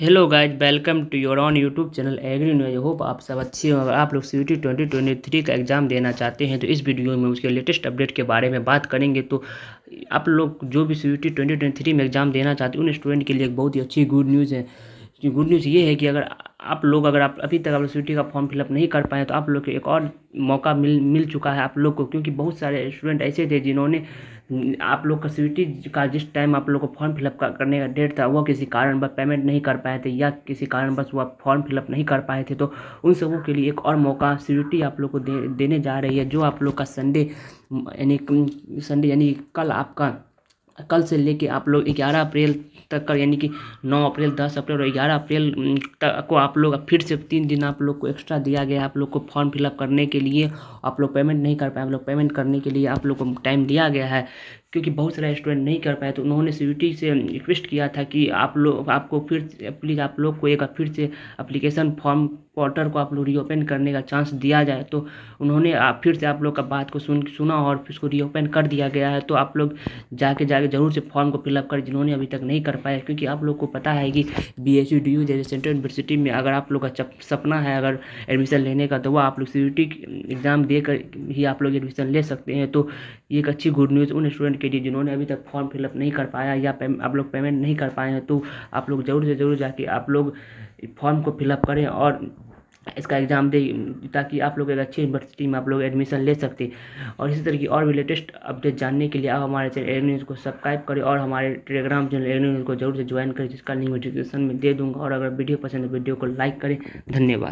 hello guys welcome to your on YouTube channel agri news hope आप सब अच्छे हो अगर आप लोग C T twenty twenty three का एग्ज़ाम देना चाहते हैं तो इस वीडियो में उसके लेटेस्ट अपडेट के बारे में बात करेंगे तो आप लोग जो भी C T twenty twenty three में एग्ज़ाम देना चाहते हैं उन स्टूडेंट के लिए एक बहुत ही अच्छी गुड न्यूज़ है गुड न्यूज़ ये है कि अगर आप लोग अगर आप अभी तक अपने सी का फॉर्म फिलअप नहीं कर पाए तो आप लोग को एक और मौका मिल मिल चुका है आप लोग को क्योंकि बहुत सारे स्टूडेंट ऐसे थे जिन्होंने हम्म, आप लोग का सी का जिस टाइम आप लोग को फॉर्म फिलअप करने का डेट था वो किसी कारण बस पेमेंट नहीं कर पाए थे या किसी कारण बस वो फॉर्म फिलअप नहीं कर पाए थे तो उन सबों के लिए एक और मौका सी आप लोग को दे, देने जा रही है जो आप लोग का संडे हम्म, यानी संडे यानी कल आपका कल से लेके आप लोग ग्यारह अप्रैल तक का यानी कि नौ अप्रैल दस अप्रैल और ग्यारह अप्रैल तक को आप लोग फिर से तीन दिन आप लोग को एक्स्ट्रा दिया गया आप लोग को फॉर्म फिलअप करने के लिए आप लोग पेमेंट नहीं कर पाए आप लोग पेमेंट करने के लिए आप लोग को टाइम दिया गया है क्योंकि बहुत सारे स्टूडेंट नहीं कर पाए तो उन्होंने सी से रिक्वेस्ट किया था कि आप लोग आपको फिर प्लीज़ आप लोग को एक फिर से अप्लीकेशन फॉर्म पोर्टल को आप लोग रीओपन करने का चांस दिया जाए तो उन्होंने फिर से आप लोग का बात को सुन सुना और फिर उसको रीओपन कर दिया गया है तो आप लोग जाके जाके जरूर से फॉर्म को फिलअप कर जिन्होंने अभी तक नहीं कर पाया क्योंकि आप लोग को पता है कि बी एच डी यू जैसे सेंट्रल यूनिवर्सिटी में अगर आप लोग का सपना है अगर एडमिशन लेने का तो वह आप लोग सी एग्ज़ाम देकर ही आप लोग एडमिशन ले सकते हैं तो एक अच्छी गुड न्यूज़ उन स्टूडेंट के लिए जिन्होंने अभी तक फॉर्म फिलअप नहीं कर पाया या आप लोग पेमेंट नहीं कर पाए हैं तो आप लोग ज़रूर से ज़रूर जाके आप लोग फॉर्म को फिलअप करें और इसका एग्ज़ाम दें ताकि आप लोग एक अच्छी यूनिवर्सिटी में आप लोग एडमिशन ले सकते और इसी तरह की और भी लेटेस्ट अपडेट जानने के लिए आप हमारे चैनल एयर न्यूज़ को सब्सक्राइब करें और हमारे टेलीग्राम चैनल एयर न्यूज़ को जरूर से ज्वाइन करें जिसका लिंक डिस्क्रिप्शन में दे दूंगा और अगर वीडियो पसंद है वीडियो को लाइक करें धन्यवाद